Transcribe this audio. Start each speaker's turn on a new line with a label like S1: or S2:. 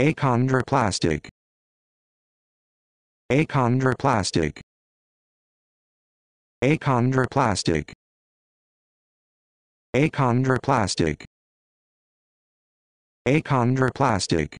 S1: Achondroplastic. Achondroplastic. Achondroplastic. Achondroplastic. Achondroplastic.